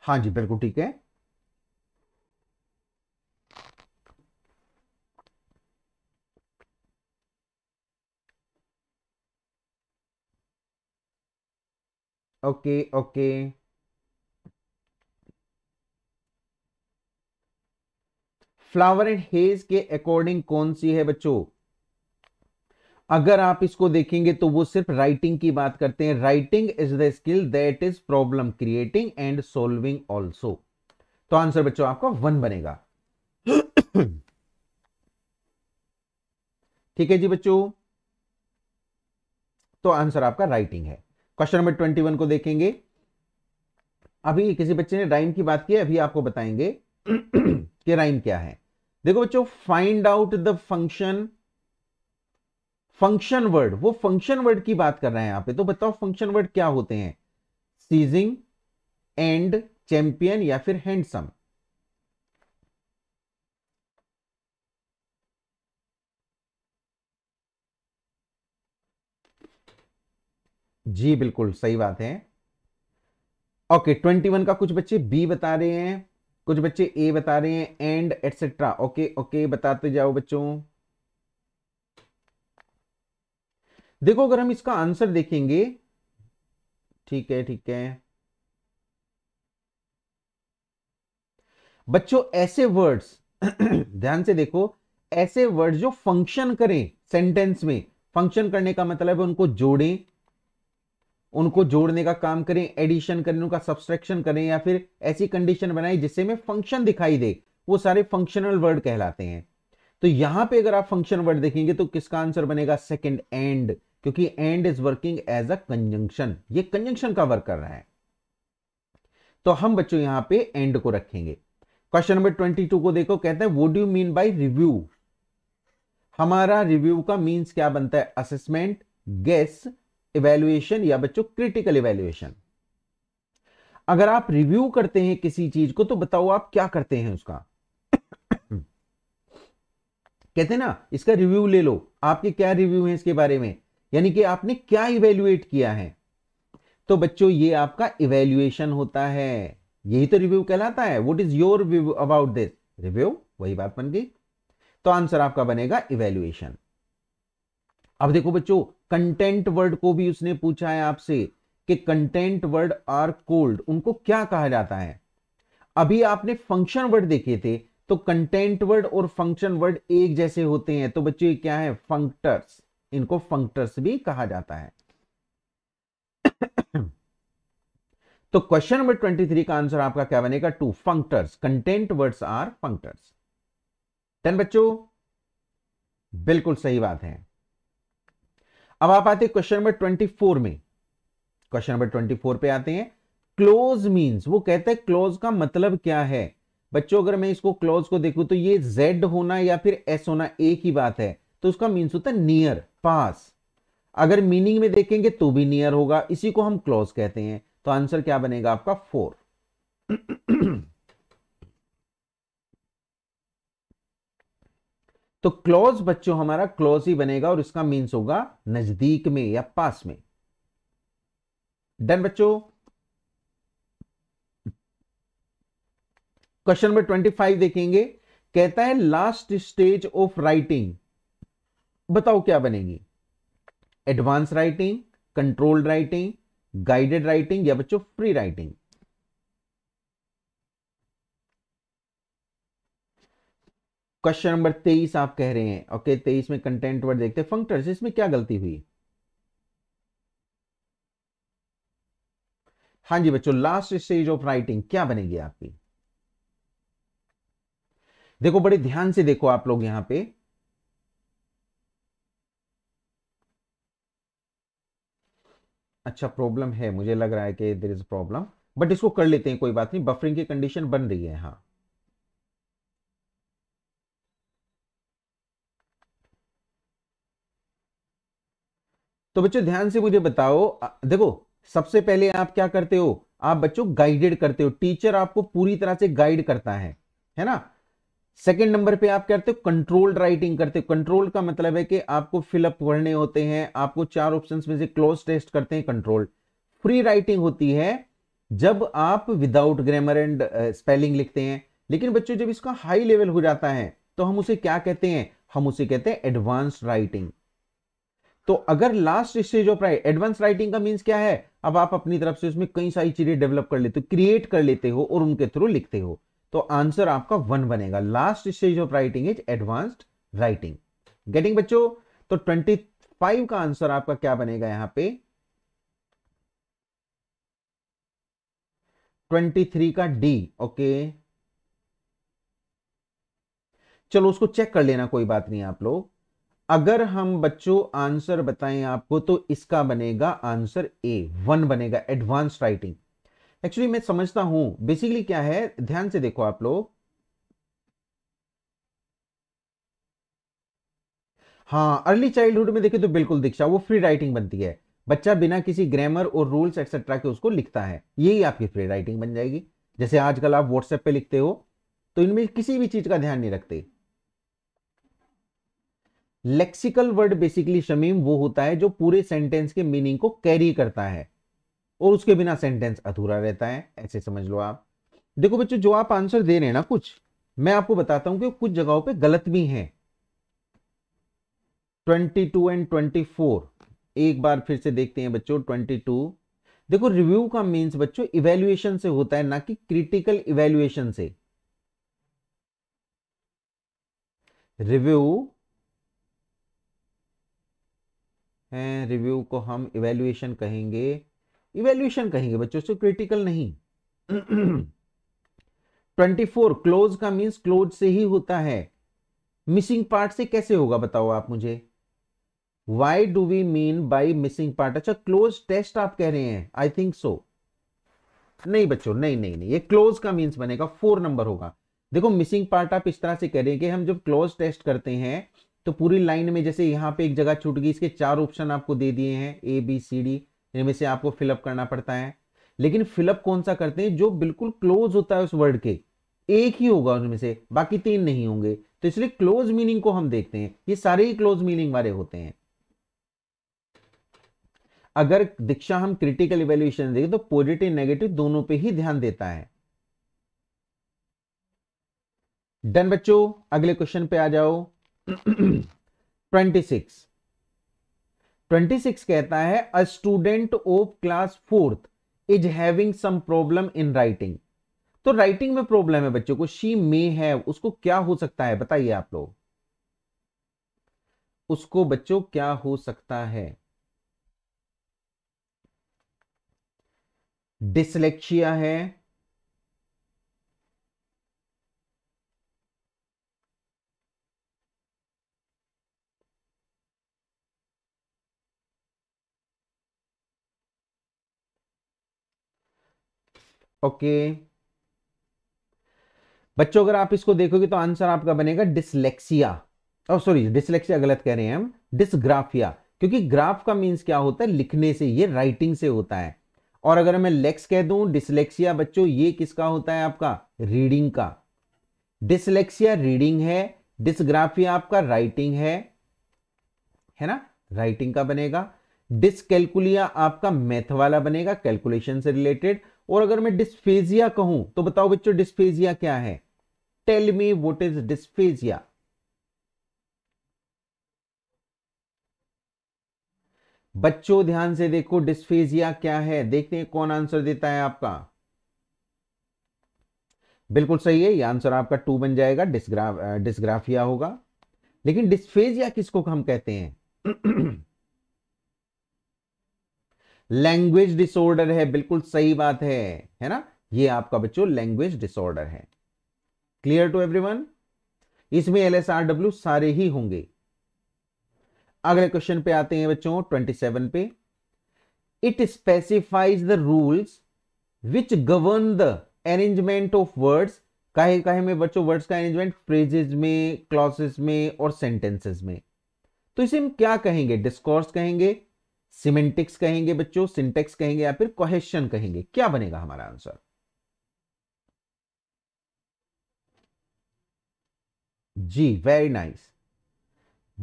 हाँ जी बिल्कुल ठीक है okay okay Flower and Hayes के अकॉर्डिंग कौन सी है बच्चों अगर आप इसको देखेंगे तो वो सिर्फ राइटिंग की बात करते हैं writing is the skill that is problem creating and solving also तो आंसर बच्चों आपका वन बनेगा ठीक है जी बच्चों तो आंसर आपका राइटिंग है क्वेश्चन नंबर ट्वेंटी वन को देखेंगे अभी किसी बच्चे ने राइम की बात की है अभी आपको बताएंगे कि राइम क्या है देखो बच्चों find out the function function word वो फंक्शन वर्ड की बात कर रहे हैं यहां पे तो बताओ फंक्शन वर्ड क्या होते हैं सीजिंग एंड चैंपियन या फिर हैंडसम जी बिल्कुल सही बात है ओके ट्वेंटी वन का कुछ बच्चे बी बता रहे हैं कुछ बच्चे ए बता रहे हैं एंड एटसेट्रा ओके ओके बताते जाओ बच्चों देखो अगर हम इसका आंसर देखेंगे ठीक है ठीक है बच्चों ऐसे वर्ड्स ध्यान से देखो ऐसे वर्ड जो फंक्शन करें सेंटेंस में फंक्शन करने का मतलब है उनको जोड़ें उनको जोड़ने का काम करें एडिशन करें उनका सब्सट्रैक्शन करें या फिर ऐसी कंडीशन बनाए जिससे में फंक्शन दिखाई दे वो सारे फंक्शनल वर्ड कहलाते हैं तो यहां पे अगर आप फंक्शन वर्ड देखेंगे तो किसका आंसर बनेगा सेकंड एंड क्योंकि and is working as a conjunction ये कंजंक्शन का वर्क कर रहा है तो हम बच्चों यहां पे एंड को रखेंगे क्वेश्चन नंबर ट्वेंटी टू को देखो कहते हैं would you mean by review हमारा रिव्यू का मीन्स क्या बनता है असेसमेंट गेस इवेल्युएशन या बच्चों क्रिटिकल इवेल्युएशन अगर आप रिव्यू करते हैं किसी चीज को तो बताओ आप क्या करते हैं उसका कहते ना इसका रिव्यू ले लो आपके क्या रिव्यू है इसके बारे में यानी कि आपने क्या इवेल्युएट किया है तो बच्चों ये आपका इवेल्युएशन होता है यही तो रिव्यू कहलाता है what is your review about this review वही बात बन गई तो आंसर आपका बनेगा इवेल्युएशन अब देखो बच्चों कंटेंट वर्ड को भी उसने पूछा है आपसे कि कंटेंट वर्ड आर कोल्ड उनको क्या कहा जाता है अभी आपने फंक्शन वर्ड देखे थे तो कंटेंट वर्ड और फंक्शन वर्ड एक जैसे होते हैं तो बच्चों ये क्या है फंक्टर्स इनको फंक्टर्स भी कहा जाता है तो क्वेश्चन नंबर 23 का आंसर आपका क्या बनेगा two functors content words are functors then बच्चों बिल्कुल सही बात है अब आप आते क्वेश्चन नंबर 24 में क्वेश्चन नंबर 24 पे आते हैं क्लोज मींस वो कहते हैं क्लोज का मतलब क्या है बच्चों अगर मैं इसको क्लोज को देखूं तो ये जेड होना या फिर एस होना एक ही बात है तो उसका मीन्स होता है नियर पास अगर मीनिंग में देखेंगे तो भी नियर होगा इसी को हम क्लोज कहते हैं तो आंसर क्या बनेगा आपका फोर तो क्लोज बच्चों हमारा क्लोज ही बनेगा और इसका मीन्स होगा नजदीक में या पास में डन बच्चों क्वेश्चन नंबर ट्वेंटी फाइव देखेंगे कहता है लास्ट स्टेज ऑफ राइटिंग बताओ क्या बनेगी advance writing controlled writing guided writing या बच्चों फ्री राइटिंग क्वेश्चन नंबर तेईस आप कह रहे हैं ओके okay, तेईस में कंटेंट वर्ड देखते हैं फंक्टर्स इसमें क्या गलती हुई हाँ जी बच्चों लास्ट स्टेज ऑफ राइटिंग क्या बनेगी आपकी देखो बड़े ध्यान से देखो आप लोग यहां पे अच्छा प्रॉब्लम है मुझे लग रहा है कि देर इज प्रॉब्लम बट इसको कर लेते हैं कोई बात नहीं बफरिंग की कंडीशन बन रही है हाँ तो बच्चों ध्यान से मुझे बताओ देखो सबसे पहले आप क्या करते हो आप बच्चों गाइडेड करते हो टीचर आपको पूरी तरह से गाइड करता है है ना सेकेंड नंबर पे आप करते हो कंट्रोल्ड राइटिंग करते हो कंट्रोल का मतलब है कि आपको फिलअप करने होते हैं आपको चार ऑप्शन में से क्लोज टेस्ट करते हैं कंट्रोल फ्री राइटिंग होती है जब आप विदाउट ग्रामर एंड स्पेलिंग लिखते हैं लेकिन बच्चों जब इसका हाई लेवल हो जाता है तो हम उसे क्या कहते हैं हम उसे कहते हैं एडवांस राइटिंग तो अगर last stage of write advance writing का मीन्स क्या है अब आप अपनी तरफ से उसमें कई सारी चीजें डेवलप कर लेते हो क्रिएट कर लेते हो और उनके थ्रू लिखते हो तो आंसर आपका वन बनेगा last stage of writing is advanced writing getting बच्चों तो ट्वेंटी फाइव का आंसर आपका क्या बनेगा यहां पे ट्वेंटी थ्री का डी ओके चलो उसको चेक कर लेना कोई बात नहीं आप लोग अगर हम बच्चों आंसर बताएं आपको तो इसका बनेगा आंसर ए वन बनेगा एडवांस राइटिंग एक्चुअली मैं समझता हूं बेसिकली क्या है ध्यान से देखो आप लोग हाँ अर्ली चाइल्डहुड में देखे तो बिल्कुल दीक्षा वो फ्री राइटिंग बनती है बच्चा बिना किसी ग्रामर और रूल्स एक्सेट्रा के उसको लिखता है यही आपकी फ्री राइटिंग बन जाएगी जैसे आजकल आप व्हाट्सएप पे लिखते हो तो इनमें किसी भी चीज का ध्यान नहीं रखते लेक्सिकल वर्ड बेसिकली शमीम वो होता है जो पूरे सेंटेंस के मीनिंग को कैरी करता है और उसके बिना सेंटेंस अधूरा रहता है ऐसे समझ लो आप देखो बच्चों जो आप आंसर दे रहे हैं ना कुछ मैं आपको बताता हूं कि कुछ जगहों पे गलत भी है 22 एंड 24 एक बार फिर से देखते हैं बच्चों 22 देखो रिव्यू का मींस बच्चों इवेल्युएशन से होता है ना कि क्रिटिकल इवेल्युएशन से रिव्यू रिव्यू को हम इवेल्युएशन कहेंगे इवेल्यूशन कहेंगे बच्चों से क्रिटिकल नहीं ट्वेंटी फोर क्लोज का मीन्स क्लोज से ही होता है मिसिंग पार्ट से कैसे होगा बताओ आप मुझे why do we mean by missing part अच्छा क्लोज टेस्ट आप कह रहे हैं आई थिंक सो नहीं बच्चों नहीं नहीं नहीं ये क्लोज का मीन्स बनेगा फोर नंबर होगा देखो मिसिंग पार्ट आप इस तरह से कह रहे हैं कि हम जब क्लोज टेस्ट करते हैं तो पूरी लाइन में जैसे यहां पे एक जगह छूट गई इसके चार ऑप्शन आपको दे दिए हैं ए बी सी डी इनमें से आपको फिलअप करना पड़ता है लेकिन फिलअप कौन सा करते हैं जो बिल्कुल क्लोज होता है उस वर्ड के एक ही होगा उनमें से बाकी तीन नहीं होंगे तो इसलिए क्लोज मीनिंग को हम देखते हैं ये सारे ही क्लोज मीनिंग वाले होते हैं अगर दीक्षा हम क्रिटिकल इवेल्युएशन देखें तो पॉजिटिव नेगेटिव दोनों पे ही ध्यान देता है डन बच्चों अगले क्वेश्चन पे आ जाओ ट्वेंटी सिक्स 26 कहता है a student of class fourth is having some problem in writing तो राइटिंग में प्रॉब्लम है बच्चों को शी मे है उसको क्या हो सकता है बताइए आप लोग उसको बच्चों क्या हो सकता है डिसलेक्शिया है ओके बच्चों अगर आप इसको देखोगे तो आंसर आपका बनेगा डिसलेक्सिया और oh, सॉरी डिसलेक्सिया गलत कह रहे हैं हम डिसग्राफिया क्योंकि ग्राफ का मीन्स क्या होता है लिखने से ये राइटिंग से होता है और अगर मैं लेक्स कह दूं डिसलेक्सिया बच्चों ये किसका होता है आपका रीडिंग का डिसलेक्सिया रीडिंग है डिसग्राफिया आपका राइटिंग है है ना राइटिंग का बनेगा डिसकैलकुलिया आपका मैथ वाला बनेगा कैलकुलेशन से रिलेटेड और अगर मैं डिस्फेजिया कहूं तो बताओ बच्चों डिस्फेजिया क्या है tell me what is dysphasia बच्चों ध्यान से देखो डिस्फेजिया क्या है देखते हैं कौन आंसर देता है आपका बिल्कुल सही है ये आंसर आपका टू बन जाएगा डिस्ग्राफ डिस्ग्राफिया होगा लेकिन डिस्फेजिया किसको हम कहते हैं लैंग्वेज डिसऑर्डर है बिल्कुल सही बात है है ना ये आपका बच्चों लैंग्वेज डिसऑर्डर है क्लियर टू एवरीवन इसमें एल एस आर डब्ल्यू सारे ही होंगे अगले क्वेश्चन पे आते हैं बच्चों 27 पे it specifies the rules which govern the arrangement of words काहे काहे में बच्चों वर्ड्स का अरेंजमेंट फ्रेजेज में क्लॉसेस में और सेंटेंसेस में तो इसे हम क्या कहेंगे डिस्कोर्स कहेंगे सिमेंटिक्स कहेंगे बच्चों सिंटेक्स कहेंगे या फिर क्वेश्चन कहेंगे क्या बनेगा हमारा आंसर जी वेरी नाइस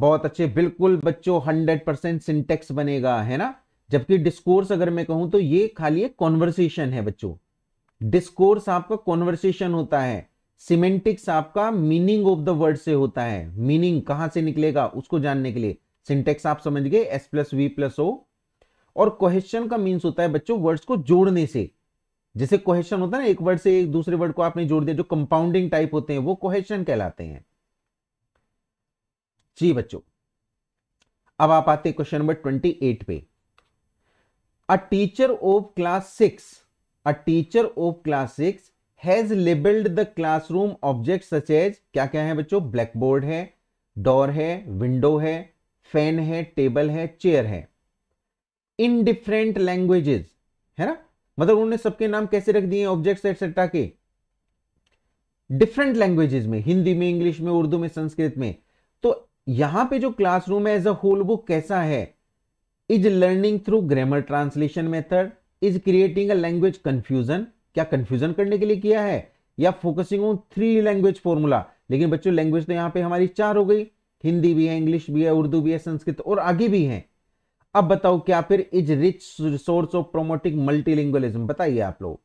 बहुत अच्छे बिल्कुल बच्चों हंड्रेड परसेंट सिंटेक्स बनेगा है ना जबकि डिस्कोर्स अगर मैं कहूं तो ये खाली एक कॉन्वर्सेशन है बच्चों डिस्कोर्स आपका कॉन्वर्सेशन होता है सिमेंटिक्स आपका मीनिंग ऑफ द वर्ड से होता है मीनिंग कहां से निकलेगा उसको जानने के लिए सिंटेक्स आप समझ गए S plus V plus O और क्वेश्चन का मीन्स होता है बच्चों वर्ड्स को जोड़ने से जैसे क्वेश्चन होता है ना एक वर्ड से एक दूसरे वर्ड को आपने जोड़ दिया जो कंपाउंडिंग टाइप होते हैं वो क्वेश्चन कहलाते हैं जी बच्चों अब आप आते क्वेश्चन नंबर ट्वेंटी एट पे a teacher of class six a teacher of class six has labelled the classroom object such as क्या क्या है बच्चों ब्लैक बोर्ड है डोर है विंडो है फैन है टेबल है चेयर है इन डिफरेंट लैंग्वेजेस है ना मतलब उन्होंने सबके नाम कैसे रख दिए ऑब्जेक्ट्स एटसेट्रा के डिफरेंट लैंग्वेजेस में हिंदी में इंग्लिश में उर्दू में संस्कृत में तो यहां पे जो क्लासरूम है एज अ होल वो कैसा है is learning through grammar translation method is creating a language confusion क्या कंफ्यूजन करने के लिए किया है या focusing on three language formula लेकिन बच्चों लैंग्वेज तो यहां पे हमारी चार हो गई हिंदी भी है इंग्लिश भी है उर्दू भी है संस्कृत और आगे भी है अब बताओ क्या फिर is rich source of promoting multilingualism बताइए आप लोग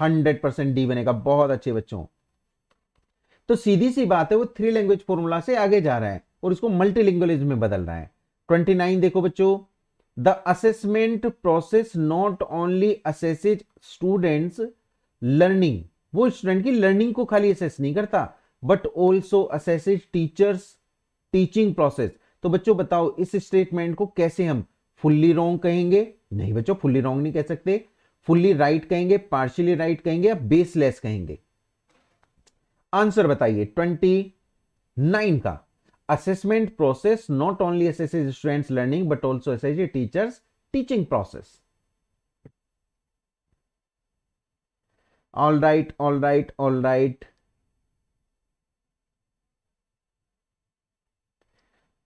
हंड्रेड परसेंट डी बनेगा बहुत अच्छे बच्चों तो सीधी सी बात है वो थ्री लैंग्वेज फॉर्मूला से आगे जा रहा है और इसको मल्टीलिंगुअलिज्म में बदल रहा है ट्वेंटी नाइन देखो बच्चों the assessment process not only assesses students learning वो स्टूडेंट की लर्निंग को खाली असेस नहीं करता but also assesses teachers teaching process तो बच्चों बताओ इस स्टेटमेंट को कैसे हम फुल्ली रॉन्ग कहेंगे नहीं बच्चों फुल्ली रॉन्ग नहीं कह सकते फुल्ली राइट right कहेंगे पार्शियली राइट right कहेंगे या बेसलेस कहेंगे आंसर बताइए ट्वेंटी नाइन का assessment process not only assess students learning but also assess a teachers teaching process all right all right all right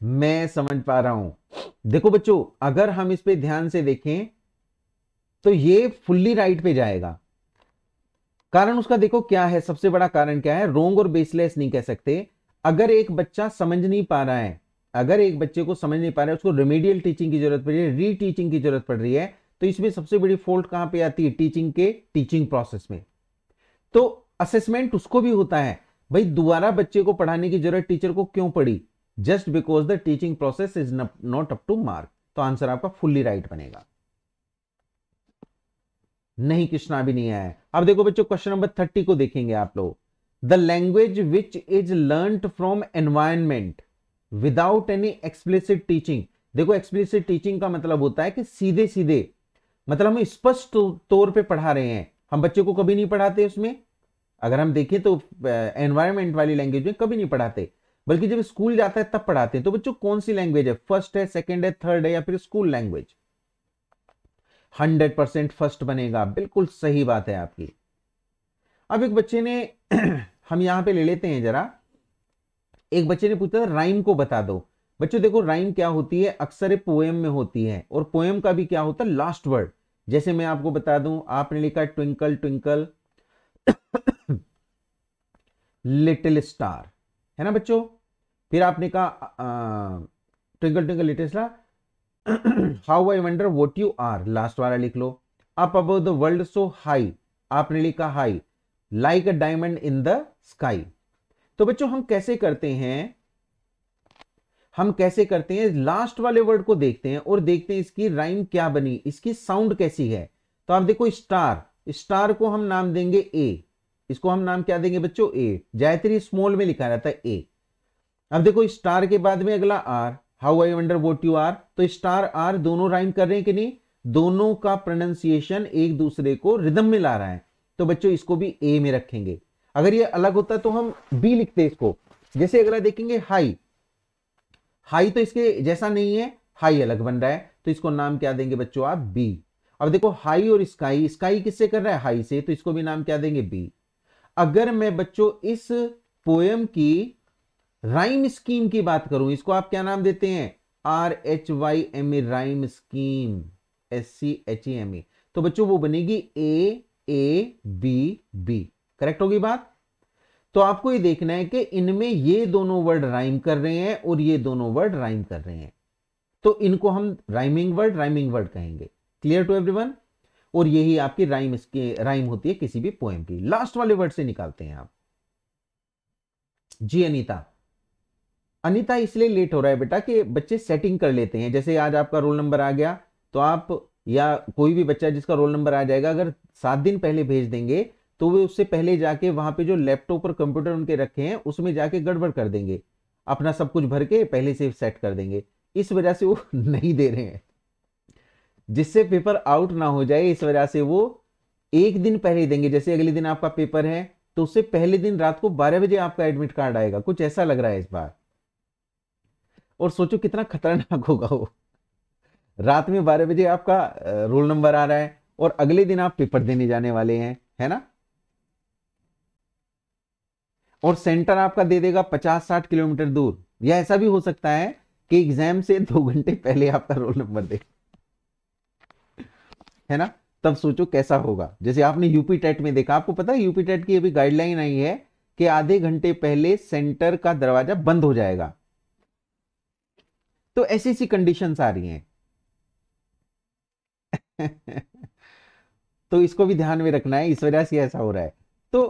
मैं समझ पा रहा हूं देखो बच्चों अगर हम इस पे ध्यान से देखें तो ये फुल्ली राइट पे जाएगा कारण उसका देखो क्या है सबसे बड़ा कारण क्या है रोंग और बेसलेस नहीं कह सकते अगर एक बच्चा समझ नहीं पा रहा है अगर एक बच्चे को समझ नहीं पा रहा है उसको रेमेडियल टीचिंग की जरूरत पड़ रही है री टीचिंग की जरूरत पड़ रही है तो इसमें सबसे बड़ी फॉल्ट कहां पे आती है टीचिंग के टीचिंग प्रोसेस में तो असेसमेंट उसको भी होता है भाई दोबारा बच्चे को पढ़ाने की जरूरत टीचर को क्यों पड़ी just because the teaching process is not up to mark तो आंसर आपका फुल्ली राइट right बनेगा नहीं कृष्णा भी नहीं आया अब देखो बच्चों क्वेश्चन नंबर थर्टी को देखेंगे आप लोग the language which is learn from environment without any explicit teaching देखो एक्सप्लिसिट टीचिंग का मतलब होता है कि सीधे सीधे मतलब हम स्पष्ट तौर पे पढ़ा रहे हैं हम बच्चों को कभी नहीं पढ़ाते उसमें अगर हम देखें तो एनवायरमेंट वाली लैंग्वेज में कभी नहीं पढ़ाते बल्कि जब स्कूल जाता है तब पढ़ाते हैं तो बच्चों कौन सी लैंग्वेज है फर्स्ट है सेकेंड है थर्ड है या फिर school language hundred percent first बनेगा बिल्कुल सही बात है आपकी अब एक बच्चे ने हम यहां पे ले लेते हैं जरा एक बच्चे ने पूछा था राइम को बता दो बच्चों देखो राइम क्या होती है अक्सर पोएम में होती है और पोएम का भी क्या होता है लास्ट वर्ड जैसे मैं आपको बता दूं आपने लिखा ट्विंकल ट्विंकल लिटिल स्टार है ना बच्चों फिर आपने कहा twinkle twinkle little star how I wonder what you are last वाला लिख लो up above the world so high आपने लिखा high like a diamond in the sky तो बच्चों हम कैसे करते हैं हम कैसे करते हैं लास्ट वाले वर्ड को देखते हैं और देखते हैं इसकी राइम क्या बनी इसकी साउंड कैसी है तो आप देखो स्टार स्टार को हम नाम देंगे ए इसको हम नाम क्या देंगे बच्चों ए जायत्री स्मॉल में लिखा रहता है ए अब देखो स्टार के बाद में अगला are how I wonder what you are तो स्टार आर दोनों राइम कर रहे हैं कि नहीं दोनों का प्रोनाउंसिएशन एक दूसरे को रिदम में ला रहा है तो बच्चों इसको भी ए में रखेंगे अगर ये अलग होता तो हम बी लिखते इसको जैसे अगला देखेंगे हाई हाई तो इसके जैसा नहीं है हाई अलग बन रहा है तो इसको नाम क्या देंगे बच्चों आप बी अब देखो हाई और स्काई स्काई किससे कर रहा है हाई से तो इसको भी नाम क्या देंगे बी अगर मैं बच्चों इस पोएम की राइम स्कीम की बात करूं इसको आप क्या नाम देते हैं R H Y M E rhyme scheme S C H E M E बच्चों वो बनेगी A A B B correct होगी बात तो आपको ये देखना है कि इनमें ये दोनों वर्ड राइम कर रहे हैं और ये दोनों वर्ड राइम कर रहे हैं तो इनको हम राइमिंग वर्ड राइमिंग वर्ड कहेंगे क्लियर टू एवरीवन और यही आपकी राइम इसके राइम होती है किसी भी पोएम की लास्ट वाले वर्ड से निकालते हैं आप जी अनीता अनिता इसलिए लेट हो रहा है बेटा कि बच्चे सेटिंग कर लेते हैं जैसे आज आपका रोल नंबर आ गया तो आप या कोई भी बच्चा जिसका रोल नंबर आ जाएगा अगर सात दिन पहले भेज देंगे तो वे उससे पहले जाके वहां पे जो लैपटॉप और कंप्यूटर उनके रखे हैं उसमें जाके गड़बड़ कर देंगे अपना सब कुछ भर के पहले से सेट कर देंगे इस वजह से वो नहीं दे रहे हैं जिससे पेपर आउट ना हो जाए इस वजह से वो एक दिन पहले देंगे जैसे अगले दिन आपका पेपर है तो उससे पहले दिन रात को बारह बजे आपका एडमिट कार्ड आएगा कुछ ऐसा लग रहा है इस बार और सोचो कितना खतरनाक होगा वो रात में बारह बजे आपका रोल नंबर आ रहा है और अगले दिन आप पेपर देने जाने वाले हैं है ना और सेंटर आपका दे देगा पचास साठ किलोमीटर दूर या ऐसा भी हो सकता है कि एग्जाम से दो घंटे पहले आपका रोल नंबर दे है ना तब सोचो कैसा होगा जैसे आपने यूपी टेट में देखा आपको पता है यूपी टेट की अभी गाइडलाइन आई है कि आधे घंटे पहले सेंटर का दरवाजा बंद हो जाएगा तो ऐसी ऐसी कंडीशंस आ रही हैं तो इसको भी ध्यान में रखना है इस वजह से ऐसा हो रहा है तो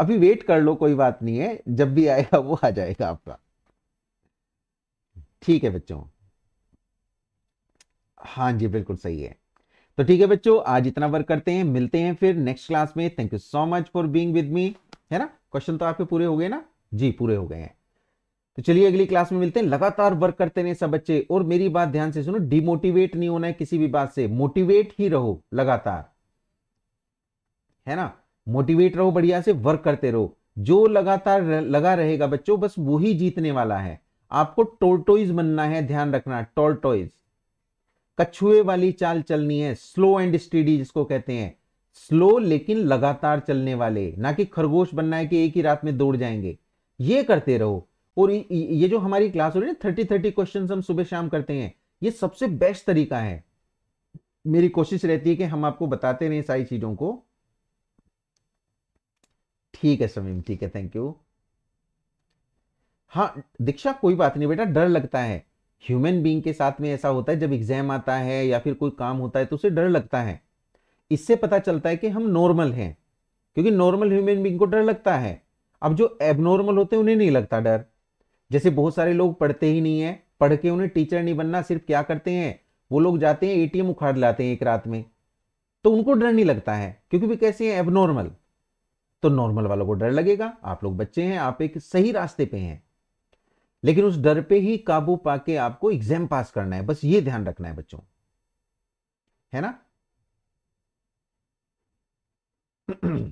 अभी वेट कर लो कोई बात नहीं है जब भी आएगा वो आ जाएगा आपका ठीक है बच्चों हाँ जी बिल्कुल सही है तो ठीक है बच्चों आज इतना वर्क करते हैं मिलते हैं फिर नेक्स्ट क्लास में thank you so much for being with me है ना क्वेश्चन तो आपके पूरे हो गए ना जी पूरे हो गए हैं तो चलिए अगली क्लास में मिलते हैं लगातार वर्क करते रहे सब बच्चे और मेरी बात ध्यान से सुनो डिमोटिवेट नहीं होना है किसी भी बात से मोटिवेट ही रहो लगातार है ना मोटिवेट रहो बढ़िया से वर्क करते रहो जो लगातार लगा रहेगा बच्चों बस वो ही जीतने वाला है आपको टोर्टोइज बनना है ध्यान रखना टोर्टोइज कछुए वाली चाल चलनी है स्लो एंड स्टडी जिसको कहते हैं स्लो लेकिन लगातार चलने वाले ना कि खरगोश बनना है कि एक ही रात में दौड़ जाएंगे ये करते रहो और ये जो हमारी क्लास हो रही है थर्टी थर्टी क्वेश्चन हम सुबह शाम करते हैं ये सबसे बेस्ट तरीका है मेरी कोशिश रहती है कि हम आपको बताते रहें सारी चीजों को ठीक है समीम ठीक है थैंक यू हाँ दीक्षा कोई बात नहीं बेटा डर लगता है ह्यूमन बींग के साथ में ऐसा होता है जब एग्जाम आता है या फिर कोई काम होता है तो उसे डर लगता है इससे पता चलता है कि हम नॉर्मल हैं क्योंकि नॉर्मल ह्यूमन बींग को डर लगता है अब जो एबनॉर्मल होते हैं उन्हें नहीं लगता डर जैसे बहुत सारे लोग पढ़ते ही नहीं है पढ़ के उन्हें टीचर नहीं बनना सिर्फ क्या करते हैं वो लोग जाते हैं एटीएम उखाड़ लाते हैं एक रात में तो उनको डर नहीं लगता है क्योंकि वे कैसे हैं एबनॉर्मल तो नॉर्मल वालों को डर लगेगा आप लोग बच्चे हैं आप एक सही रास्ते पे हैं लेकिन उस डर पे ही काबू पाके आपको एग्जाम पास करना है बस ये ध्यान रखना है बच्चों है ना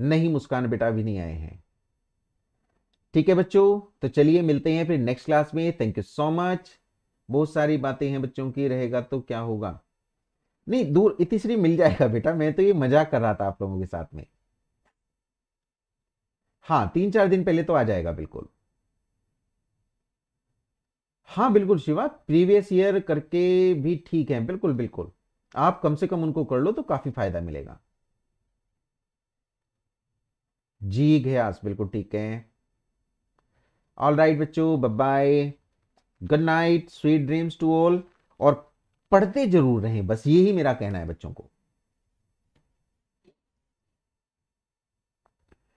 नहीं मुस्कान बेटा भी नहीं आए हैं ठीक है बच्चों तो चलिए मिलते हैं फिर नेक्स्ट क्लास में थैंक यू सो मच बहुत सारी बातें हैं बच्चों की रहेगा तो क्या होगा नहीं दूर इतिश्री मिल जाएगा बेटा मैं तो ये मजाक कर रहा था आप लोगों के साथ में हाँ तीन चार दिन पहले तो आ जाएगा बिल्कुल हाँ बिल्कुल शिवा प्रीवियस ईयर करके भी ठीक है बिल्कुल बिल्कुल आप कम से कम उनको कर लो तो काफी फायदा मिलेगा जी घयास बिल्कुल ठीक है ऑल राइट बच्चो bye good night sweet dreams to all और पढ़ते जरूर रहें बस यही मेरा कहना है बच्चों को